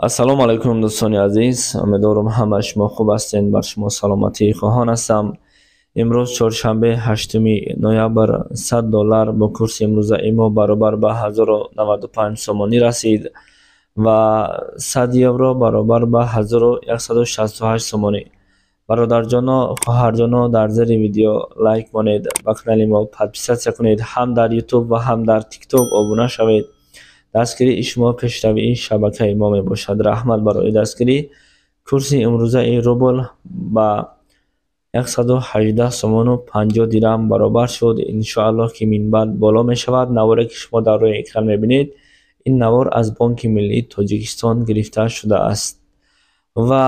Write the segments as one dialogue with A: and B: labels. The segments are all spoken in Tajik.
A: ассалому алайкум дӯстони азиз умедворам ҳама шумо хуб ҳастен бар шумо саломатии хоҳон ҳастам имрӯз чоршанбе ҳаштуми ноябр сад доллар бо курси имрӯза имо баробар ба ҳазору наваду панҷ сомонӣ расид ва сад евро баробар ба ҳазору яксаду шасту ҳашт сомонӣ бародарҷоно хоҳарҷоно дар зери видео лайк монед ба канали мо подписатсия кунед ҳам дар ютуб ва ҳам дар тик ток обуна шавед дастгири шумо пешрави ин шабакаи мо мебошад раҳмат барои дастгирӣ курси имрӯзаи рубл ба 118 сомону 50 дирам баробар шуд иншоалло ки минбаъд боло мешавад наворе ки шумо дар рӯи экран мебинед ин навор аз бонки миллии тоҷикистон гирифта шудааст ва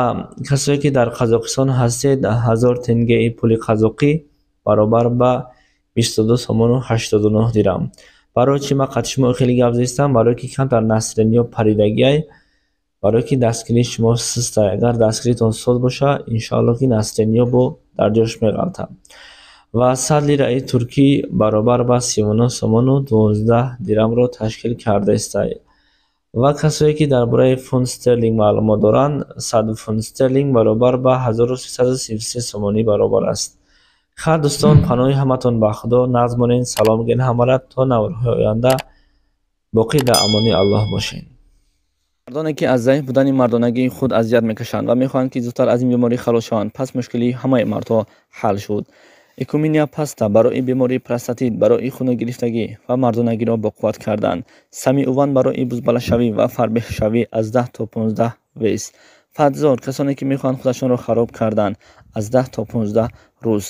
A: касое ки дар қазоқистон ҳастед 1000 тенгеи пули қазоқӣ баробар ба 22 сомону 89 дирам барои чи ман қатъи шумо хеле гап зистам барое ки камтар настроение паридаги ай барое ки дастгирии шумо суст ай агар дастгиритон сод боша иншоалло ки настроение бо дар ҷош меғалта ва сад лираи туркӣ баробар ба сивну сомону дувоздаҳ дирамро ташкил кардаст ай ва касое ки дар бораи фунт стерлинг маълумот доранд сад фунт стерлинг баробар ба 1333 сомонӣ баробар аст خر دوستان پناه همتون به خدا نظمونین سلام گین همارد تا نورهای آینده باقی در امانی الله باشین مردانه که از ضعیف بودن مردانگی خود اذیت میکشند و میخواهند که زودتر از این بیماری خلاص شوند پس مشکلی همه مردها حل شد اکومینیا پستا برای بیماری پرستاتیت برای خون گرفتگی و مردانگی را با قوت کردند سمی اوان برای بزبلشوی شوی و فربه شوی از 10 تا 15 ویس فدزار کسانی که میخوان خودشان را خراب کردند аз 10 то 15 рӯз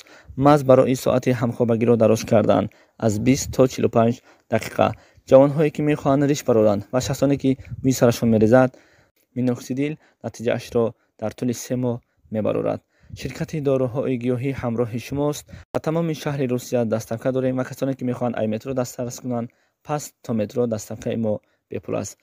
A: маҳз барои соати ҳамхобагиро дароз кардан аз 20 то 45 дақиқа ҷавонҳое ки мехоҳанд риш бароранд ва шахсоне ки мӯи сарашро мерезад миноксидил натиҷаашро дар тӯли се моҳ мебарорад ширкати доруҳои гиёҳӣ ҳамроҳи шумост ба тамоми шаҳри русия дастрака дорем ва касоне ки мехоҳанд айметро дастрас кунанд пас то метро дастракаи мо бепул аст